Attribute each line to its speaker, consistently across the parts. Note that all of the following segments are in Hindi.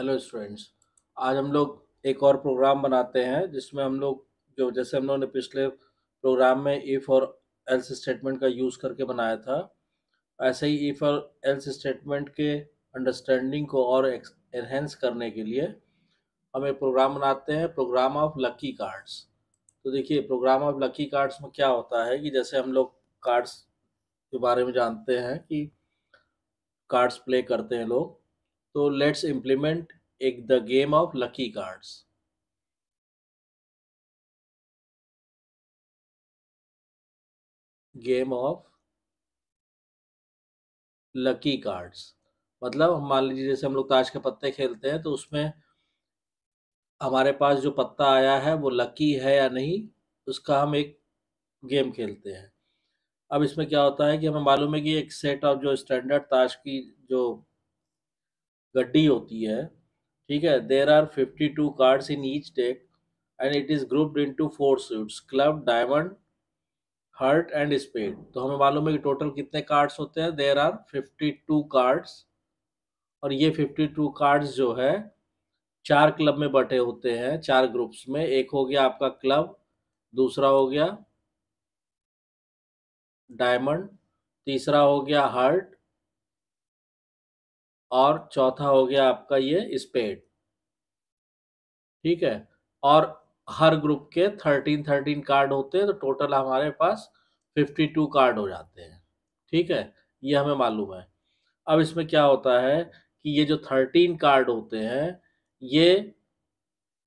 Speaker 1: हेलो स्टूडेंट्स आज हम लोग एक और प्रोग्राम बनाते हैं जिसमें हम लोग जो जैसे हम लोगों ने पिछले प्रोग्राम में इफ़ और एल्स स्टेटमेंट का यूज़ करके बनाया था ऐसे ही इफ़ और एल्स स्टेटमेंट के अंडरस्टैंडिंग को और एनहेंस करने के लिए हम एक प्रोग्राम बनाते हैं प्रोग्राम ऑफ लकी कार्ड्स तो देखिए प्रोग्राम ऑफ लकी कार्ड्स में क्या होता है कि जैसे हम लोग कार्ड्स के बारे में जानते हैं कि कार्ड्स प्ले करते हैं लोग तो लेट्स
Speaker 2: इम्प्लीमेंट एक the game of lucky cards game of lucky cards मतलब मान लीजिए जैसे हम लोग ताश के
Speaker 1: पत्ते खेलते हैं तो उसमें हमारे पास जो पत्ता आया है वो लकी है या नहीं उसका हम एक गेम खेलते हैं अब इसमें क्या होता है कि हमें मालूम है कि एक सेट ऑफ जो स्टैंडर्ड ताश की जो गड्डी होती है ठीक है there are fifty two cards in each deck and it is grouped into four suits club diamond heart and spade तो हमें मालूम है कि टोटल कितने कार्ड्स होते हैं there are fifty two cards और ये फिफ्टी टू कार्ड्स जो है चार क्लब में बटे होते हैं चार ग्रुप्स में एक हो गया आपका क्लब दूसरा हो गया डायमंड तीसरा हो गया हर्ट और चौथा हो गया आपका ये स्पेड ठीक है और हर ग्रुप के थर्टीन थर्टीन कार्ड होते हैं तो टोटल हमारे पास फिफ्टी टू कार्ड हो जाते हैं ठीक है ये हमें मालूम है अब इसमें क्या होता है कि ये जो थर्टीन कार्ड होते हैं ये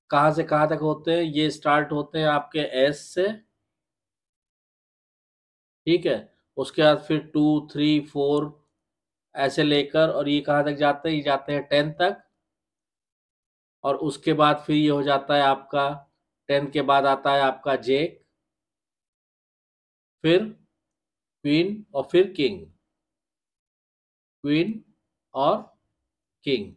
Speaker 1: कहाँ से कहाँ तक होते हैं ये स्टार्ट होते हैं आपके एस से ठीक है उसके बाद फिर टू थ्री फोर ऐसे लेकर और ये कहाँ तक जाते हैं ये जाते हैं टेन तक और उसके बाद फिर ये हो जाता है आपका टेन के बाद आता है आपका जेक फिर क्वीन और फिर किंग क्वीन और किंग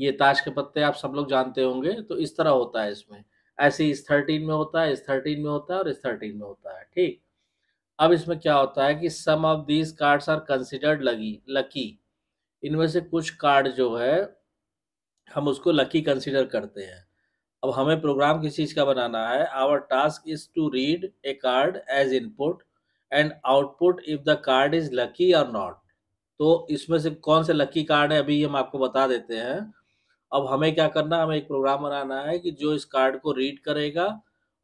Speaker 1: ये ताश के पत्ते आप सब लोग जानते होंगे तो इस तरह होता है इसमें ऐसे इस थर्टीन में होता है इस थर्टीन में होता है और इस थर्टीन में होता है ठीक अब इसमें क्या होता है कि some of these cards are considered lucky lucky इनमें से कुछ कार्ड जो है हम उसको लकी कंसिडर करते हैं अब हमें प्रोग्राम किस चीज़ का बनाना है our task is to read a card as input and output if the card is lucky or not तो इसमें से कौन से लकी कार्ड है अभी हम आपको बता देते हैं अब हमें क्या करना हमें एक प्रोग्राम बनाना है कि जो इस कार्ड को रीड करेगा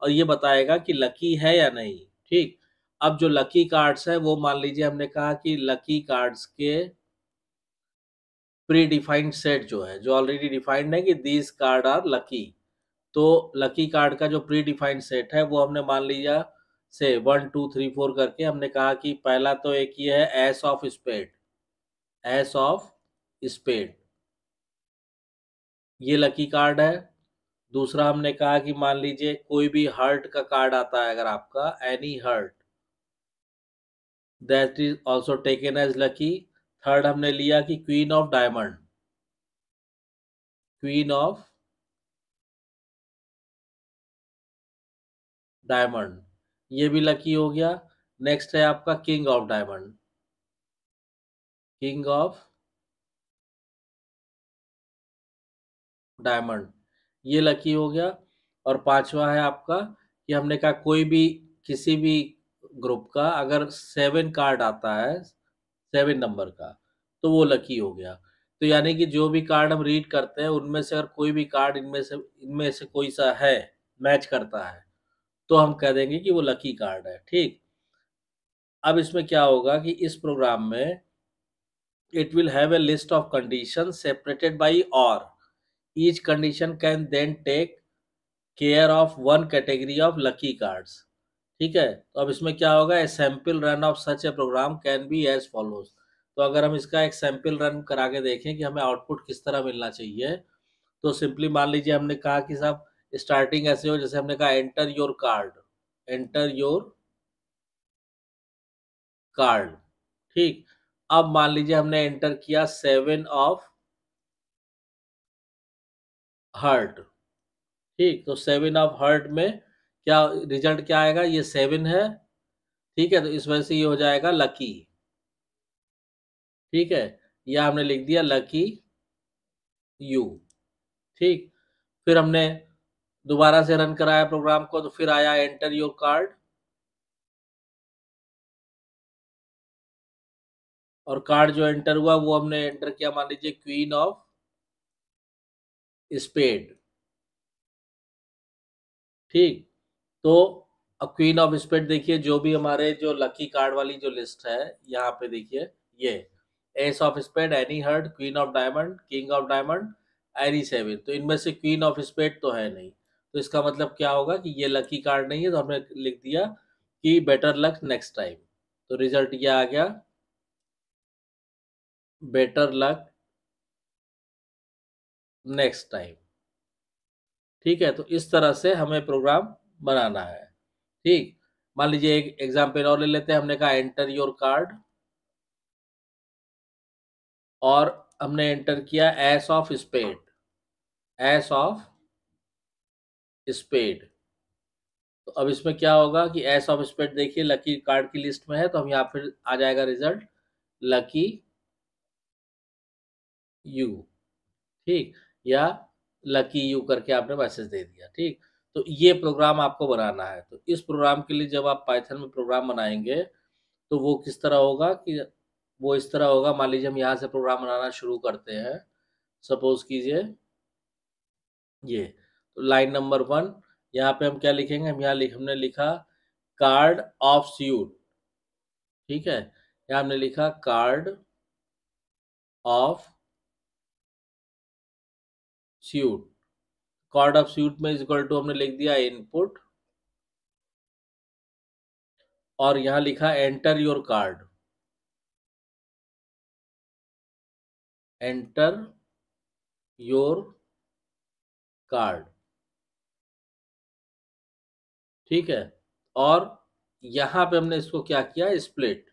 Speaker 1: और ये बताएगा कि लकी है या नहीं ठीक अब जो लकी कार्ड्स है वो मान लीजिए हमने कहा कि लकी कार्ड्स के प्री डिफाइंड सेट जो है जो ऑलरेडी डिफाइंड है कि दीज कार्ड आर लकी तो लकी कार्ड का जो प्री डिफाइंड सेट है वो हमने मान लिया से वन टू थ्री फोर करके हमने कहा कि पहला तो एक ये है ace of spade ace of spade ये लकी कार्ड है दूसरा हमने कहा कि मान लीजिए कोई भी हर्ट का कार्ड आता है अगर आपका any heart that is
Speaker 3: also taken as lucky third हमने लिया कि queen of diamond queen of diamond ये भी लकी हो गया नेक्स्ट है आपका king of diamond king of diamond ये लकी हो गया और पांचवा है आपका
Speaker 1: कि हमने कहा कोई भी किसी भी ग्रुप का अगर सेवन कार्ड आता है सेवन नंबर का तो वो लकी हो गया तो यानी कि जो भी कार्ड हम रीड करते हैं उनमें से अगर कोई भी कार्ड इनमें से इनमें से कोई सा है मैच करता है तो हम कह देंगे कि वो लकी कार्ड है ठीक अब इसमें क्या होगा कि इस प्रोग्राम में it will have a list of condition separated by or each condition can then take care of one category of lucky cards ठीक है तो अब इसमें क्या होगा a sample run of such a program can be as follows तो अगर हम इसका एक सैम्पल रन करा के देखें कि हमें आउटपुट किस तरह मिलना चाहिए तो सिंपली मान लीजिए हमने कहा कि साहब स्टार्टिंग ऐसे हो जैसे हमने कहा enter your card enter your card ठीक अब मान लीजिए हमने एंटर किया सेवन ऑफ हर्ट ठीक तो सेवन ऑफ हर्ट में क्या रिजल्ट क्या आएगा ये सेवन है ठीक है तो इस वजह से ये हो जाएगा लकी ठीक है या हमने लिख दिया लकी
Speaker 3: यू ठीक फिर हमने दोबारा से रन कराया प्रोग्राम को तो फिर आया एंटर योर कार्ड और कार्ड जो एंटर हुआ वो हमने एंटर किया मान लीजिए क्वीन ऑफ स्पेड ठीक
Speaker 1: तो अब क्वीन ऑफ स्पेड देखिए जो भी हमारे जो लकी कार्ड वाली जो लिस्ट है यहाँ पे देखिए ये ace of spade any heart queen of diamond king of diamond any seven तो इनमें से क्वीन ऑफ स्पेड तो है नहीं तो इसका मतलब क्या होगा कि ये लकी कार्ड नहीं है तो हमने लिख दिया कि बेटर लक नेक्स्ट टाइम तो रिजल्ट ये आ गया
Speaker 3: बेटर लक नेक्स्ट टाइम ठीक है तो इस तरह से हमें प्रोग्राम
Speaker 1: बनाना है ठीक मान लीजिए एक एग्जाम्पल और ले लेते हैं हमने कहा एंटर योर कार्ड
Speaker 3: और हमने एंटर किया ace of spade ace of spade
Speaker 1: तो अब इसमें क्या होगा कि एस ऑफ स्पेड देखिए लकी कार्ड की लिस्ट में है तो हम यहाँ फिर आ जाएगा रिजल्ट लकी यू ठीक या लकी यू करके आपने मैसेज दे दिया ठीक तो ये प्रोग्राम आपको बनाना है तो इस प्रोग्राम के लिए जब आप पाइथन में प्रोग्राम बनाएंगे तो वो किस तरह होगा कि वो इस तरह होगा मान लीजिए हम यहाँ से प्रोग्राम बनाना शुरू करते हैं सपोज कीजिए ये तो लाइन नंबर वन यहाँ पे हम क्या लिखेंगे हम यहाँ लिख हमने लिखा कार्ड ऑफ सूट ठीक है यहाँ हमने लिखा card of suit card of suit में इज इक्वल टू हमने लिख दिया इनपुट
Speaker 2: और यहां लिखा enter your card enter your card
Speaker 3: ठीक है और यहां पे हमने इसको क्या किया स्प्लिट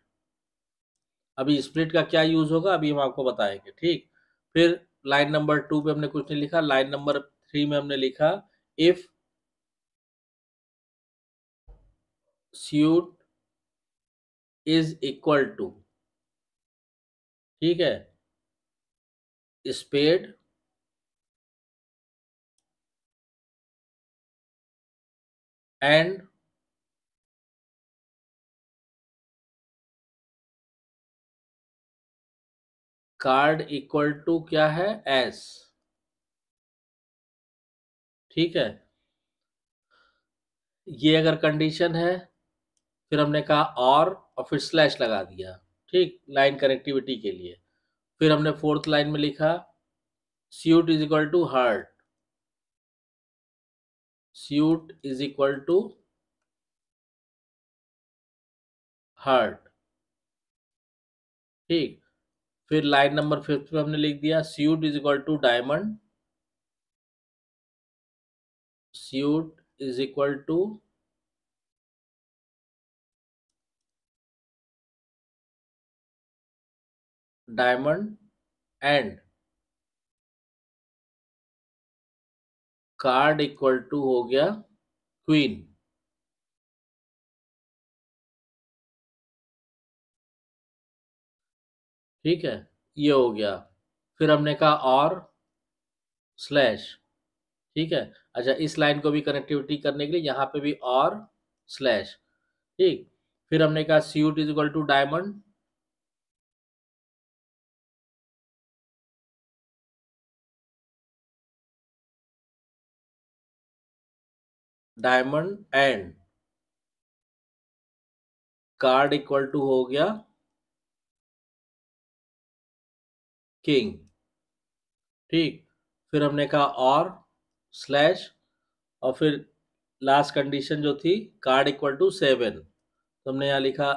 Speaker 1: अभी स्प्लिट का क्या यूज होगा अभी हम आपको बताएंगे ठीक फिर लाइन नंबर टू पे
Speaker 3: हमने कुछ नहीं लिखा लाइन नंबर थ्री में हमने लिखा if suit is equal to
Speaker 2: ठीक है spade and card equal to क्या है एस ठीक है
Speaker 1: ये अगर कंडीशन है फिर हमने कहा और और फिर स्लैश लगा दिया ठीक लाइन कनेक्टिविटी के लिए फिर हमने फोर्थ लाइन में लिखा suit
Speaker 2: is equal to heart suit is equal to heart
Speaker 3: ठीक फिर लाइन नंबर फिफ्थ में हमने लिख दिया suit is equal to diamond
Speaker 2: suit is equal to diamond and card equal to हो गया क्वीन ठीक है ये हो गया फिर हमने कहा और
Speaker 1: स्लैश ठीक है अच्छा इस लाइन को भी कनेक्टिविटी करने के लिए यहाँ पे भी
Speaker 2: और स्लैश ठीक फिर हमने कहा suit is equal to diamond diamond and card equal to हो गया किंग ठीक
Speaker 3: फिर हमने कहा और स्लैश और फिर लास्ट कंडीशन जो थी कार्ड इक्वल टू सेवन तो हमने यहाँ लिखा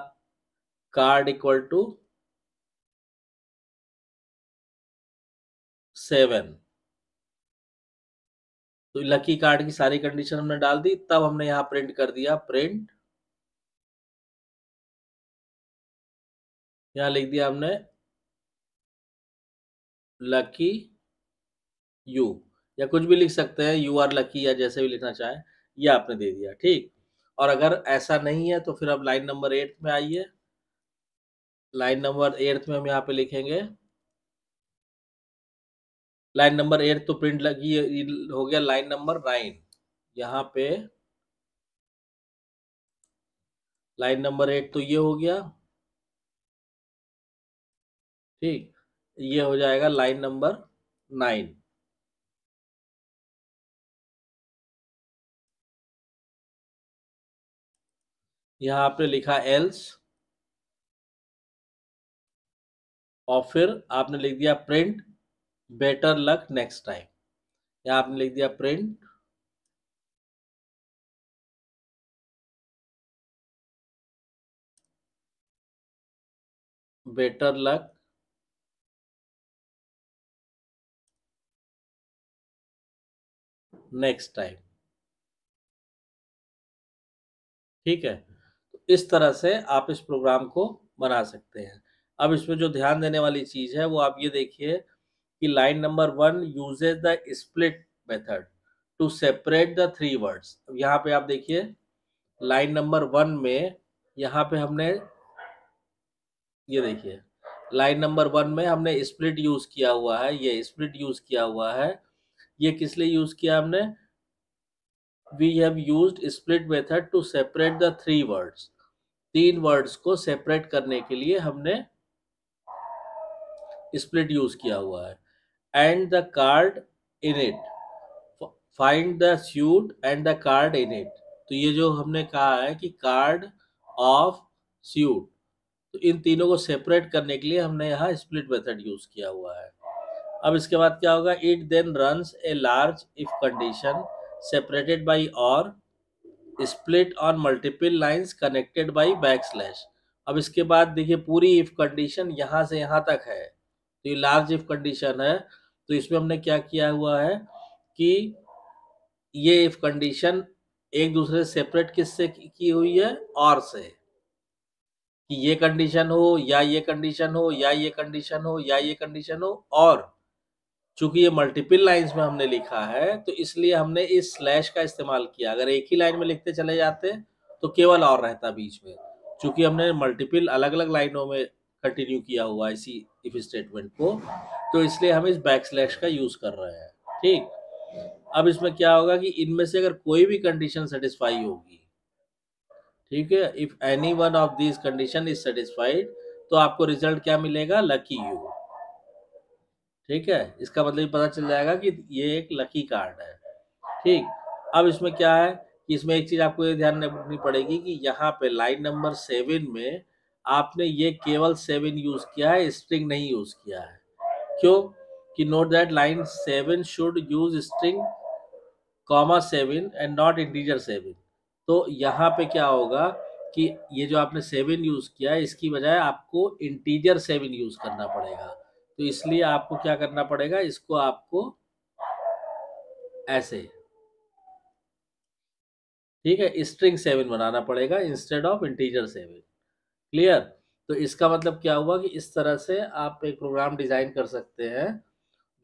Speaker 3: कार्ड इक्वल टू सेवन तो लकी कार्ड की सारी कंडीशन हमने डाल दी तब हमने यहाँ प्रिंट
Speaker 2: कर दिया प्रिंट यहाँ लिख दिया हमने लकी
Speaker 1: यू या कुछ भी लिख सकते हैं यू आर लकी या जैसे भी लिखना चाहें ये आपने दे दिया ठीक और अगर ऐसा नहीं है तो फिर आप लाइन नंबर एट्थ में आइए लाइन नंबर एट्थ में हम यहाँ पे लिखेंगे लाइन नंबर एट तो प्रिंट लगी हो गया लाइन नंबर नाइन यहाँ पे
Speaker 3: लाइन नंबर एट तो ये हो गया
Speaker 2: ठीक ये हो जाएगा लाइन नंबर नाइन यहां आपने लिखा एल्स
Speaker 3: और फिर आपने लिख दिया print better luck next
Speaker 2: time यहां आपने लिख दिया print better luck next time
Speaker 3: ठीक है इस तरह से आप इस प्रोग्राम को बना सकते हैं
Speaker 1: अब इसमें जो ध्यान देने वाली चीज़ है वो आप ये देखिए कि line number one uses the split method to separate the three words अब यहाँ पे आप देखिए लाइन नंबर वन में यहाँ पे हमने ये देखिए लाइन नंबर वन में हमने स्प्लिट यूज़ किया हुआ है ये स्प्लिट यूज़ किया हुआ है ये किस लिए यूज़ किया हमने we have used split method to separate the three words तीन वर्ड्स को सेपरेट करने के लिए हमने स्प्लिट यूज किया हुआ है and the card in it find the suit and the card in it तो ये जो हमने कहा है कि कार्ड ऑफ स्यूट तो इन तीनों को सेपरेट करने के लिए हमने यहाँ स्प्लिट मेथड यूज किया हुआ है अब इसके बाद क्या होगा it then runs a large if condition separated by or split or multiple lines connected by backslash अब इसके बाद देखिए पूरी इफ कंडीशन यहाँ से यहाँ तक है तो ये लार्ज इफ कंडीशन है तो इसमें हमने क्या किया हुआ है कि ये इफ कंडीशन एक दूसरे सेपरेट किससे की हुई है और से कि ये कंडीशन हो या ये कंडीशन हो या ये कंडीशन हो या ये कंडीशन हो और चूंकि ये मल्टीपल लाइंस में हमने लिखा है तो इसलिए हमने इस स्लैश का इस्तेमाल किया अगर एक ही लाइन में लिखते चले जाते तो केवल और रहता बीच में चूंकि हमने मल्टीपल अलग अलग लाइनों में कंटिन्यू किया हुआ इसी इफ स्टेटमेंट को तो इसलिए हम इस बैक स्लैश का यूज़ कर रहे हैं ठीक अब इसमें क्या होगा कि इनमें से अगर कोई भी कंडीशन सेटिस्फाई होगी ठीक है if any one of this condition is satisfied तो आपको रिजल्ट क्या मिलेगा लकी यू ठीक है इसका मतलब पता चल जाएगा कि ये एक लकी कार्ड है ठीक अब इसमें क्या है कि इसमें एक चीज आपको ये ध्यान रखनी पड़ेगी कि यहाँ पे लाइन नंबर सेवन में आपने ये केवल सेवन यूज किया है स्ट्रिंग नहीं यूज किया है क्यों कि note that line seven should use string comma seven and not integer seven तो यहाँ पे क्या होगा कि ये जो आपने सेवन यूज किया है इसकी बजाय आपको इंटीजर सेवन यूज करना पड़ेगा तो इसलिए आपको क्या करना पड़ेगा इसको आपको ऐसे ठीक है स्ट्रिंग सेवन बनाना पड़ेगा instead of integer seven clear तो इसका मतलब क्या हुआ कि इस तरह से आप एक प्रोग्राम डिजाइन कर सकते हैं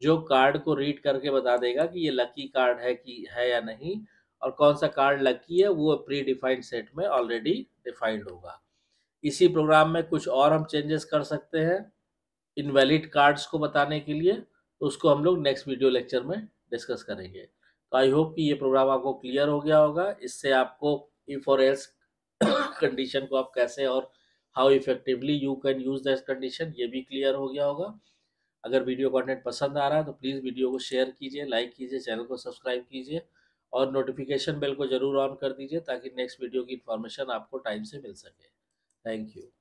Speaker 1: जो कार्ड को रीड करके बता देगा कि ये लकी कार्ड है कि है या नहीं और कौन सा कार्ड लकी है वो प्री डिफाइंड सेट में ऑलरेडी डिफाइंड होगा इसी प्रोग्राम में कुछ और हम चेंजेस कर सकते हैं इनवैलिड कार्ड्स को बताने के लिए तो उसको हम लोग नेक्स्ट वीडियो लेक्चर में डिस्कस करेंगे तो आई होप कि ये प्रोग्राम आपको क्लियर हो गया होगा इससे आपको इफ और एल्स कंडीशन को आप कैसे और how effectively you can use this condition ये भी क्लियर हो गया होगा अगर वीडियो कंटेंट पसंद आ रहा है तो प्लीज़ वीडियो को शेयर कीजिए लाइक कीजिए चैनल को सब्सक्राइब कीजिए और नोटिफिकेशन बेल को ज़रूर ऑन कर दीजिए ताकि नेक्स्ट वीडियो की इन्फॉर्मेशन आपको टाइम से मिल सके थैंक यू